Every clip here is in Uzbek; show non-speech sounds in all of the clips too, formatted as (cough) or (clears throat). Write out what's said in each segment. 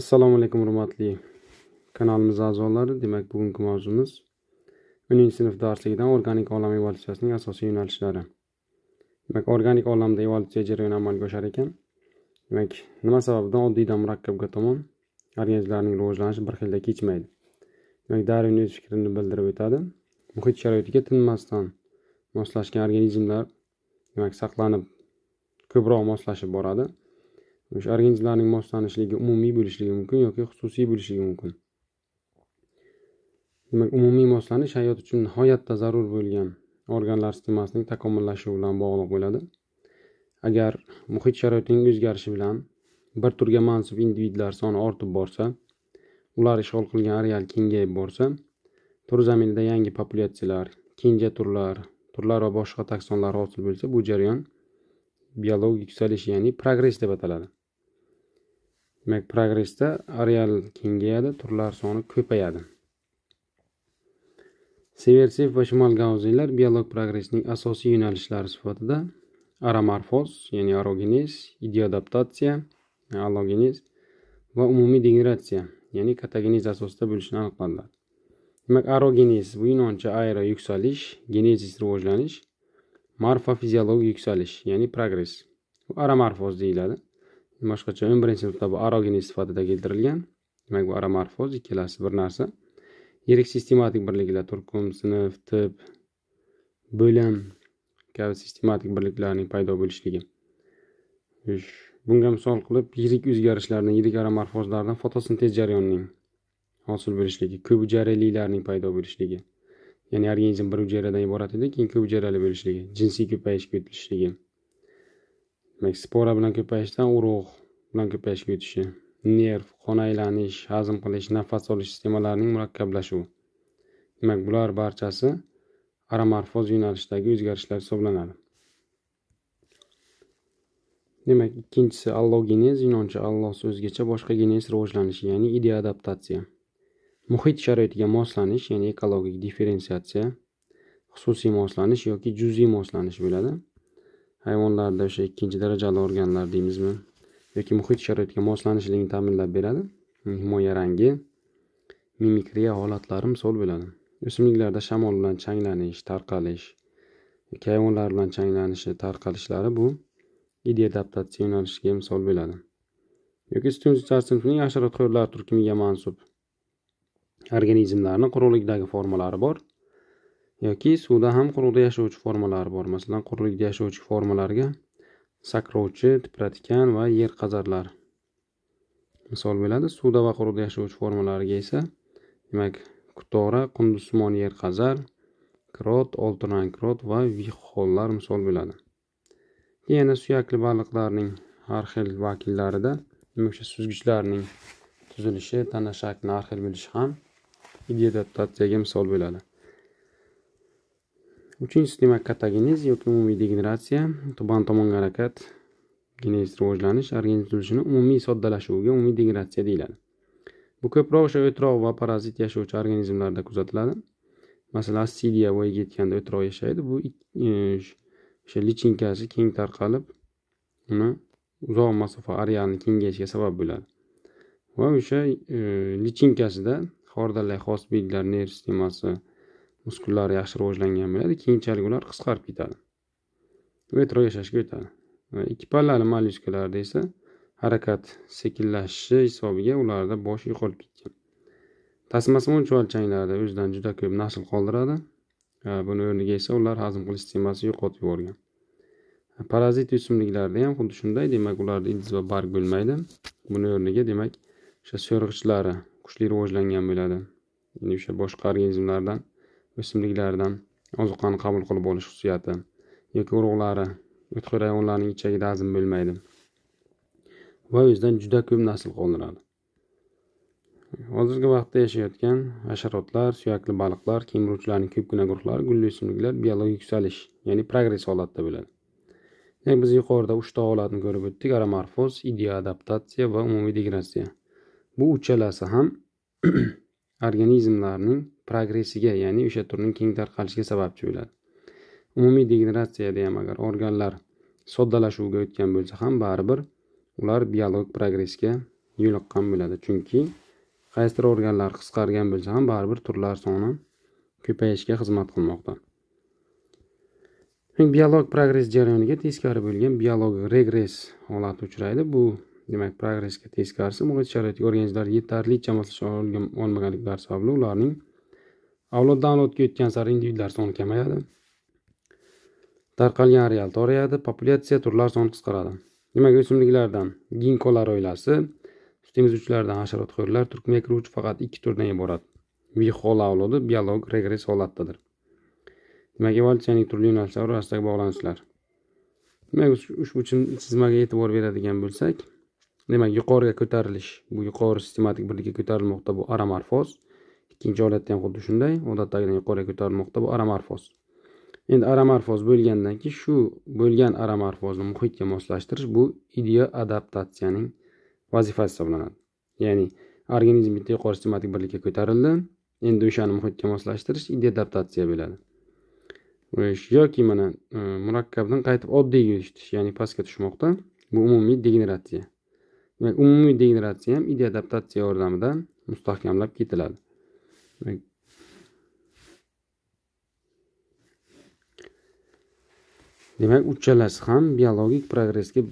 assalomu alaykum hurmatli kanalimiz a'zolari demak bugungi mavzumiz o'ninchi sinf darsligidan organik olam evolyutsiyasining asosiy yo'nalishlari demak organik olamda evolyutsiya jarayoni amalga oshar ekan demak nima sababdan oddiydan murakkabga tomon organizmlarning rivojlanishi bir xilda kechmaydi demak darvin o'z fikrini bildirib o'tadi muhit sharoitiga tinmasdan moslashgan organizmlar demak saqlanib ko'proq moslashib boradi o'sha organizmlarning moslanishligi umumiy bo'lishligi mumkin yoki xususiy bo'lishligi mumkin demak umumiy moslanish hayot uchun nihoyatda zarur bo'lgan organlar sistemasining takomillashuvi bilan bog'liq bo'ladi agar muhit sharoitining o'zgarishi bilan bir turga mansub individlar soni ortib borsa ular ishg'ol qilgan areal kengayib borsa tur zaminida yangi populyatsiyalar kenja turlar turlar va boshqa taksonlar hosil bo'lsa bu jarayon biologik yuksalish ya'ni progress deb ataladi demak progressda areal kengayadi turlar soni ko'payadi seversif va shimol gauziylar biolog progressning asosiy yo'nalishlari sifatida aramorfoz ya'ni arogenez idioadaptatsiya allogenez va umumiy degeneratsiya ya'ni katagenez asosida bo'lishini aniqladilar demak arogenez bu yunoncha aero yuksalish genezis rivojlanish morfofiziologik yuksalish ya'ni progress aramorfoz deyiladi boshqacha o'n birinchi sinfda bu arogenes sifatida keltirilgan demak bu aromorfoz ikkalasi bir narsa yirik sistematik birliklar turkum sinf tip bo'lim kabi sistematik birliklarning paydo bo'lishligi bunga misol qilib yirik o'zgarishlardan yirik aromorfozlardan fotosintez jarayonining hosil bo'lishligi ko'p hujayralilarning paydo bo'lishligi ya'ni organizm bir hujayradan iborat edi keyin ko'p hujayrali bo'lishligi jinsiy ko'payishga o'tilishligi spora bilan ko'payishdan urug' bilan ko'payishga o'tishi nerv qon aylanish hazm qilish nafas olish sistemalarining murakkablashuvi demak bular barchasi aromorfoz yo'nalishdagi o'zgarishlar hisoblanadi demak ikkinchisi allogenez yunoncha alloh so'zigacha boshqa genez rivojlanishi ya'ni adaptatsiya muhit sharoitiga moslanish ya'ni ekologik differensiatsiya xususiy moslanish yoki juziy moslanish bo'ladi hayvonlarda o'sha ikkinchi darajali organlar deymizmi yoki muhit sharoitiga moslanishligini ta'minlab beradi himoya rangi mimikriya holatlari misol bo'ladi o'simliklarda shamol bilan changlanish tarqalish yoki hayvonlar bilan changlanishi tarqalishlari bu adaptatsiya yo'nalishiga misol bo'ladi yoki to'rtinchi sinfning hasharotxo'rlar turkumiga mansub organizmlarni quruqlikdagi formalari bor yoki suvda ham quruqda yashovchi formalar bor masalan quruqlikda yashovchi formalarga sakrovchi tipratikan va yer qazarlar misol bo'ladi suvda va quruqda yashovchi formalarga esa demak kutora qunduzsimon yer qazar krot oltinrang krot va vixollar misol bo'ladi yana suyakli baliqlarning har xil vakillarida o'sha suzgichlarning tuzilishi tana shaklini har xil bo'lishi ham ideadaptatsiyaga misol bo'ladi uchinchi sistema katagenez yoki umumiy degeneratsiya tuban tomonga harakat genez rivojlanish organizm tuzilishini umumiy soddalashuviga umumiy degeneratsiya deyiladi bu ko'proq o'sha o'troq va parazit yashovchi organizmlarda kuzatiladi masalan assidiya voyaga yetkanda o'troq yashaydi bu e, o'sha lichinkasi keng tarqalib uni uzoq masofa arealni kengayishiga sabab bo'ladi va o'sha e, lichinkasida xordalay xos belgilar nerv sistemasi muskullari yaxshi rivojlangan bo'ladi keyinchalik ular qisqarib ketadi metro yashashga o'tadi ikki pallali mollyuskalarda esa harakat sekinlashishi hisobiga ularda bosh yo'qolib ketgan tasmasimon chuvalchanglarda o'zidan juda ko'p nasl qoldiradi buni o'rniga esa ular hazm qilish sistemasini yo'qotib yuborgan parazit o'simliklarda ham xuddi shunday demak ularda ildiz va barg bo'lmaydi buni o'rniga demak o'sha so'rg'ichlari kuchli rivojlangan bo'ladi ya'ni o'sha boshqa organizmlardan o'simliklardan ozuqani qabul qilib olish xususiyati yoki urug'lari o'tkir rayonlarning ichagida hazm bo'lmaydi va o'zidan juda ko'p nasl qoldiradi hozirgi vaqtda yashayotgan hasharotlar suyakli baliqlar kemiruvchilarning ko'pgina guruhlari gulli o'simliklar biologik yuksalish ya'ni progress holatda bo'ladi demak biz yuqorida uchta holatni ko'rib o'tdik aramorfoz adaptatsiya va umumiy degradatsiya bu uchalasi ham (clears throat) organizmlarning progressiga ya'ni o'sha turning keng tarqalishiga sababchi bo'ladi umumiy degeneratsiyada ham agar organlar soddalashuvga o'tgan bo'lsa ham baribir ular biologik progressga yo'liqqan bo'ladi chunki qaysidir organlar qisqargan bo'lsa ham baribir turlar soni ko'payishga xizmat qilmoqda biologik progress jarayoniga teskari bo'lgan biologik regress holati uchraydi bu demak progressga teskarisi muhit sharoitiga organizmlar yetarlicha moslasha olmaganliklari sababli ularning avloddan avlodga o'tgan sari individlar soni kamayadi tarqalgan areal torayadi populyatsiya turlar soni qisqaradi demak o'simliklardan ginkolar oilasi sut emizuvchilardan hasharotxo'rlar turkmaga kiruvchi faqat ikki turdan iborat vixola avlodi biologik regress holatdadir demak evolyutsiyaning turli yo'nalishlari orasidagi bog'lanishlar demak ushbu chizmaga e'tibor beradigan bo'lsak demak yuqoriga ko'tarilish bu yuqori sistematik birlikka ko'tarilmoqda bu aramorfoz ikkinchi holatda ham xuddi shunday odatdagidan yuqoriga ko'tarilmoqda bu aramorfoz endi aramorfoz bo'lgandan keyin shu bo'lgan aramorfozni muhitga moslashtirish bu ideo adaptatsiyaning vazifasi hisoblanadi ya'ni organizm bitta yuqori sistematik birlikka ko'tarildi endi o'shani muhitga moslashtirish ideo adaptatsiya bo'ladi yoki mana e, murakkabdan qaytib oddiyga o'tish ya'ni pastga tushmoqda bu umumiy degeneratsiya demak umumiy degeneratsiya ham idea adaptatsiya yordamida mustahkamlab ketiladi Like, demak uchalasi ham biologik progressga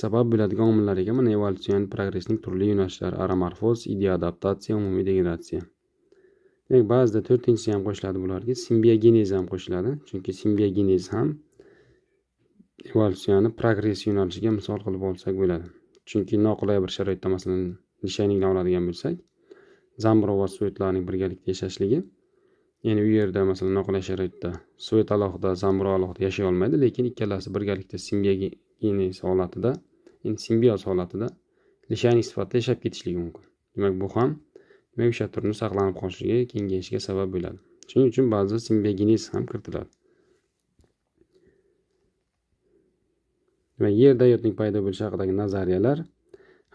sabab bo'ladigan omillar ekan mana evolyutsion progressning turli yo'nalishlari aramorfoz adaptatsiya umumiy degradatsiya demak ba'zida to'rtinchisi ham qo'shiladi bularga simbiogenez ham qo'shiladi chunki simbiogenez ham evolyutsiyani progress yo'nalishiga misol qilib olsak bo'ladi chunki noqulay bir sharoitda masalan lishaynikni oladigan bo'lsak zam va svetlarning birgalikda yashashligi ya'ni u yerda masalan noqulay sharoitda svet alohida zamro alohida yashay olmaydi lekin ikkalasi birgalikda simbiogeniz holatida endi simbioz holatida lishaning sifatida yashab ketishligi mumkin demak bu ham demak o'sha turni saqlanib qolishiga kengayishiga sabab bo'ladi shuning uchun ba'zi simbiogenez ham kiritiladi demak yerda hayotning paydo bo'lishi haqidagi nazariyalar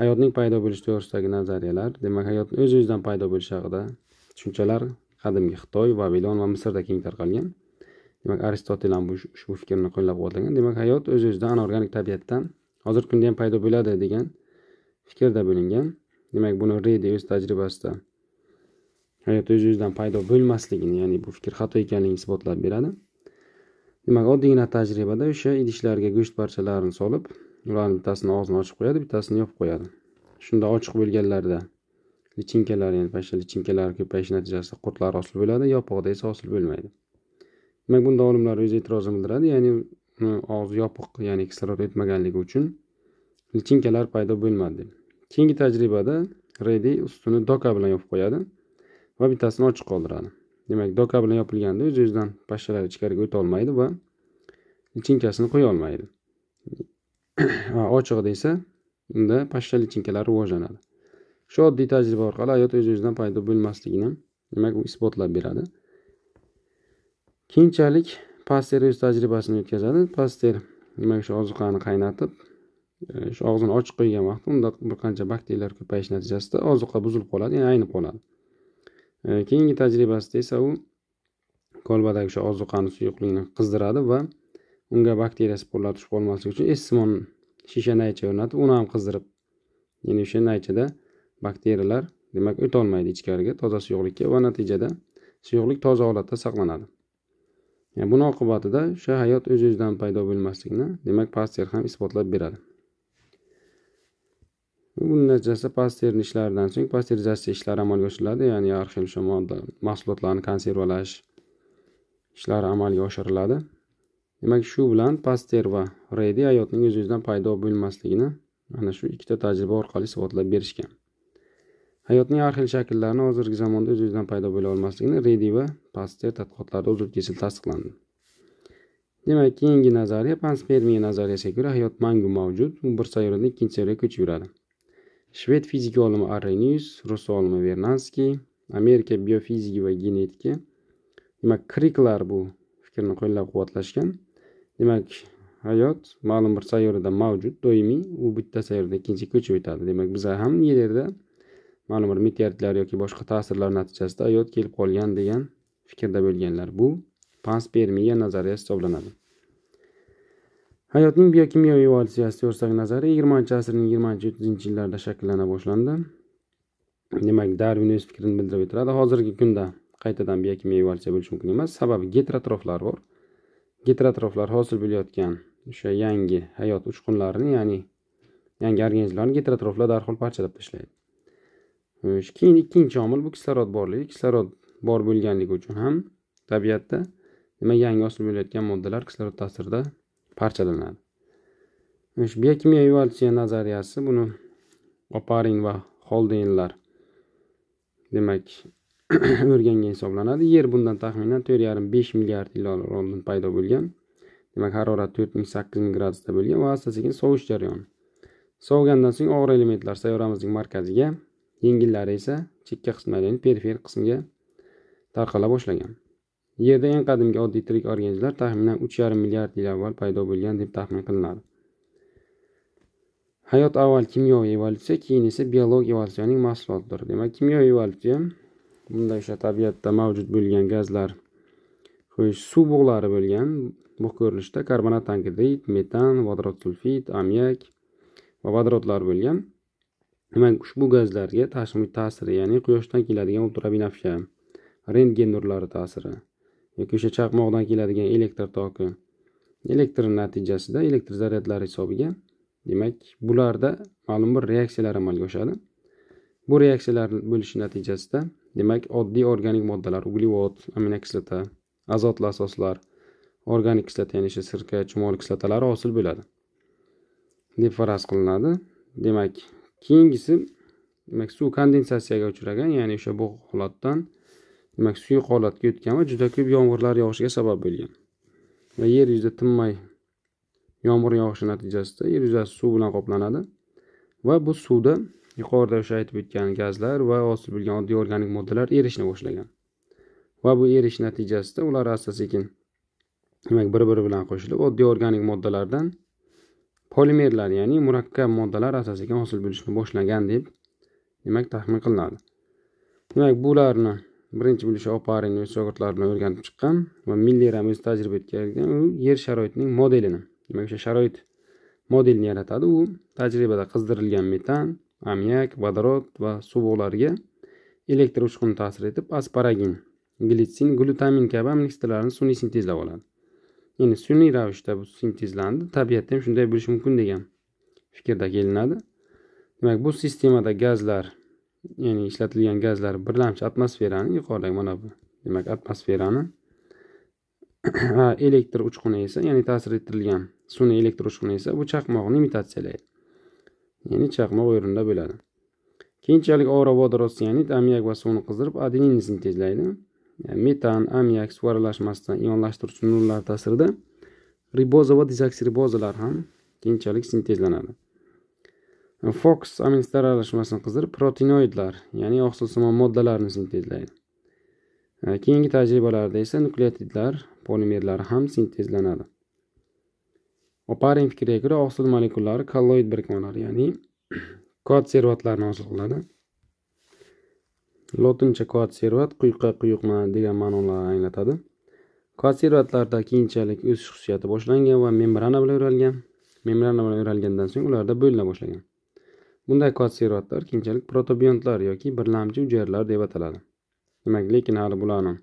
hayotning paydo bo'lishi to'g'risidagi nazariyalar demak hayot o'z o'zidan paydo bo'lishi haqida tushunchalar qadimgi xitoy vavilon va misrda keng tarqalgan demak aristotel ham ushbu fikrni qo'llab quvvatlagan demak hayot o'z o'zidan anorganik tabiatdan hozirgi kunda ham paydo bo'ladi degan fikrda bo'lingan demak buni redi o'z tajribasida hayot o'z o'zidan paydo bo'lmasligini ya'ni bu fikr xato ekanligini isbotlab beradi demak oddiygina tajribada o'sha idishlarga go'sht parchalarini solib ularni bittasini og'zini ochib qo'yadi bittasini yopib qo'yadi shunda ochiq bo'lganlarida lichinkalari ya'ni pashsha lichinkalari ko'payishi natijasida qurtlar hosil bo'ladi yopiqda esa hosil bo'lmaydi demak bunda olimlar o'z e'tirozini bildiradi ya'ni og'zi yopiq ya'ni kislorod o'tmaganligi uchun lichinkalar paydo bo'lmadi keyingi tajribada redi ustini doka bilan yopib qo'yadi va bittasini ochiq qoldiradi demak doka bilan yopilganda o'z o'zidan pashshalar ichkariga o'tolmaydi va lichinkasini qo'ya olmaydi ochiq deysa unda pashsha lichinkalar rivojlanadi shu oddiy tajriba orqali hayot o'z o'zidan paydo bo'lmasligini demak u isbotlab beradi keyinchalik paster o'z tajribasini o'tkazadi paster demak shu ozuqani qaynatib e, shu og'zini ochib qo'ygan vaqtda unda bir qancha bakteriyalar ko'payishi natijasida ozuqa buzilib qoladi ya'ni aynib qoladi e, keyingi tajribasida esa u kolbadagi shu ozuqani suyuqligini qizdiradi va unga bakteriya sporlar tushib qolmasligi uchun essimon shisha naycha o'rnatib uni ham qizdirib yana o'sha naychada bakteriyalar demak o'tolmaydi ichkariga toza suyuqlikka va natijada suyuqlik toza holatda saqlanadi yani buni oqibatida o'sha hayot o'z o'zidan paydo bo'lmasligini demak paster ham isbotlab beradi bu natijasida pasterni ishlaridan so'ng pasterizatsiya ishlari amalga oshiriladi ya'ni har xil o'sha modda mahsulotlarni konservalash ishlari amalga oshiriladi demak shu bilan paster va redi hayotning o'z o'zidan paydo bo'lmasligini ana shu ikkita tajriba orqali isbotlab berishgan hayotning har xil shakllarini hozirgi zamonda o'z o'zidan paydo bo'la olmasligini redi va paster tadqiqotlarida uzr kesil tasdiqlandi demak keyingi nazariya panspermiya nazariyasiga ko'ra hayot mangu mavjud u bir sayyoradan ikkinchi sayyoraga ko'chib yuradi shved fizika olimi arrenius rus olimi vernanskiy amerika biofiziki va genetiki demak kriklar bu fikrni qo'llab quvvatlashgan demak hayot ma'lum bir sayyorada mavjud doimiy u bitta sayyorada ikkinchi ko'chib o'tadi demak biza ham yerda ma'lum bir meteoritlar yoki boshqa ta'sirlar natijasida hayot kelib qolgan degan fikrda bo'lganlar bu panspermiya nazariyasi hisoblanadi hayotning biokimyoviy evolyutsiyasi to'g'risidagi nazariya yigirmanchi asrning yigirmanchi o'ttizinchi yillarida shakllana boshlandi demak darvin o'z fikrini bildirib o'tiradi hozirgi kunda qaytadan biokimyoviy evolyutsiya bo'lishi mumkin emas sababi getrotroflar bor getratroflar hosil bo'layotgan o'sha yangi hayot uchqunlarini ya'ni yangi organizmlarni getratroflar darhol parchalab tashlaydi keyin ikkinchi omil bu kislorod borligi kislorod bor bo'lganligi uchun ham tabiatda nima yangi hosil bo'layotgan moddalar kislorod ta'sirida parchalanadi o'sha biokimiya evolyutsiya nazariyasi buni oparin va xoldeynlar demak (clears throat) o'rgangan hisoblanadi yer bundan taxminan to'rt yarim besh milliard yil oldin paydo bo'lgan demak harorat to'rt ming sakkiz ming gradusda bo'lgan va asta sekin sovish jarayoni sovigandan so'ng og'ir elementlar sayyoramizning markaziga yengillari esa chekka qismga ya'ni perifer qismga tarqala boshlagan yerda eng qadimgi oddiy tirik organizmlar taxminan uch yarim milliard yil avval paydo bo'lgan deb taxmin qilinadi hayot avval kimyoviy evolyutsiya keyin esa biologik evolyutsiyaning mahsulotidir demak kimyoviy evolyutsiya bunda o'sha tabiatda mavjud bo'lgan gazlar xo'sh suv bug'lari bo'lgan bu ko'rinishda karbonat angidrid metan vodorod sulfid ammiak va vodorodlar bo'lgan demak ushbu gazlarga tashqi ta'siri ya'ni quyoshdan keladigan ultrabinafsha rentgen nurlari ta'siri yoki o'sha chaqmoqdan keladigan elektr toki elektr natijasida elektr zaryadlari hisobiga demak bularda ma'lum bir reaksiyalar amalga oshadi bu reaksiyalar bo'lishi natijasida demak oddiy organik moddalar uglevod aminokislota azotli asoslar organik kislota ya'ni shu sirka chumoli kislotalari hosil bo'ladi deb faraz qilinadi demak keyingisi demak suv kondensatsiyaga uchragan ya'ni o'sha bu holatdan demak suyuq holatga o'tgan va juda ko'p yomg'irlar yog'ishiga sabab bo'lgan va yer yuzida tinmay yomg'ir yog'ishi natijasida yer yuzasi suv bilan qoplanadi va bu suvda yuqorida o'sha aytib o'tgan gazlar va hosil bo'lgan oddiy organik moddalar erishni boshlagan va bu erish natijasida ular asta sekin demak bir biri bilan qo'shilib oddiy organik moddalardan polimerlar ya'ni murakkab moddalar asta sekin hosil bo'lishni boshlagan deb demak taxmin qilinadi demak bularni birinchi bo'lishi oparin shogirdlari bilan o'rganib chiqqan va ham o'zi tajriba o'tkazgan u yer sharoitining modelini demak o'sha sharoit modelini yaratadi u tajribada qizdirilgan metan ammiak vodorod va suvolarga elektr uchquni ta'sir etib asparagin glitsin glutamin kabi aminokislotalarni sun'iy sintezlab oladi ya'ni sun'iy ravishda bu sintezlandi tabiatda ham shunday bo'lishi mumkin degan fikrda kelinadi demak bu sistemada gazlar ya'ni ishlatilgan gazlar birlamchi atmosferani yuqoridagi mana bu demak atmosferani elektr uchquni esa ya'ni ta'sir ettirilgan sun'iy elektr uchquni esa bu chaqmoqni imitatsiyalaydi ya'ni chaqmoq o'rinda bo'ladi keyinchalik ovra vodorod sianid ammiak va suvni qizdirib adenin sintezlaydi metan ammiak suv aralashmasidan ionlashtiruvchi nurlar ta'sirida riboza va dezaksiribozalar ham keyinchalik sintezlanadi foks aminstar aralashmasini qizdirib proteinoidlar ya'ni oqsilsimon moddalarni sintezlaydi keyingi tajribalarda esa nukleotidlar polimerlari ham sintezlanadi oparin fikriga ko'ra oqsil molekulalari kolloid birikmalari ya'ni koatservatlarni (clears throat) hosil qiladi lotincha koatservat quyqa quyuqma degan ma'nolarni anglatadi koatservatlarda keyinchalik o'sish xususiyati boshlangan va membrana bilan o'ralgan membrana bilan o'ralgandan so'ng ularda bo'lina boshlagan bunday koatservatlar keyinchalik protobiontlar yoki birlamchi hujayralar deb ataladi demak lekin hali bularni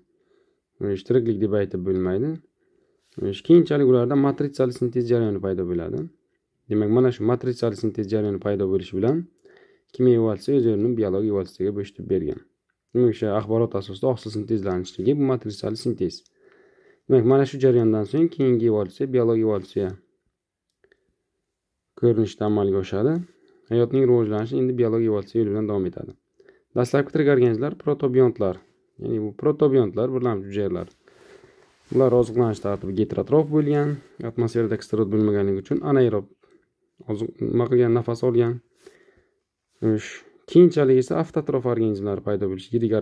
shtiriklik deb aytib bo'lmaydi keyinchalik ularda matritsali sintez jarayoni paydo bo'ladi demak mana shu matritsali sintez jarayoni paydo bo'lishi bilan kimyo evolyutsiyasi o'z o'rnini biologiya evolyutsiyaga bo'shitib bergan demak o'sha axborot asosida oqsil sintezlanishligi bu matritsali sintez demak mana shu jarayondan so'ng keyingi evolyutsiya biologik evolyutsiya ko'rinishida amalga oshadi hayotning rivojlanishi endi biologik evolyutsiya yo'li bilan davom etadi dastlabki tirik organizmlar protobiontlar ya'ni bu protobiontlar birlamchi hujayralar ular oziqlanish tartibi getrotrof bo'lgan atmosferada kislorod bo'lmaganligi uchun anaerob nima qilgan nafas olgan keyinchalik esa avtotrof organizmlar paydo bo'lishi yirik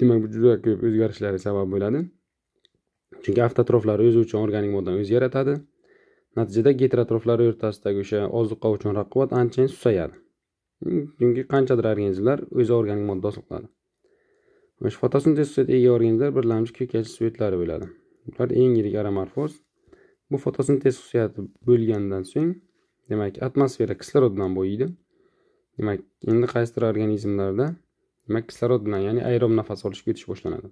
demak bu juda ko'p o'zgarishlarga sabab bo'ladi chunki avtotroflar o'zi uchun organik moddan o'zi yaratadi natijada getrotroflar o'rtasidagi o'sha oziqqa uchun raqobat anchayin susayadi chunki qanchadir organizmlar o'zi organik modda oziqladi fotosintez ega organizmlar birlamchi ko'katchi svetlari bo'ladi ular eng yirik aromorfoz bu fotosintez xususiyati bo'lgandan so'ng demak atmosfera kislorod bilan boyiydi demak endi qaysidir organizmlarda demak kislorod bilan ya'ni aerob nafas olishga o'tish boshlanadi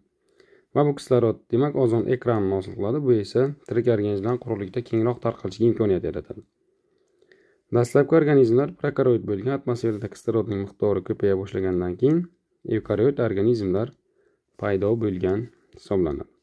va bu kislorod demak ozon ekranini hosil qiladi bu esa tirik organizmlar quruqlikda kengroq tarqalishiga imkoniyat yaratadi dastlabki organizmlar prokaroid bo'lgan atmosferada kislorodning miqdori ko'paya boshlagandan keyin eukaryot organizmlar paydo bo'lgan hisoblanadi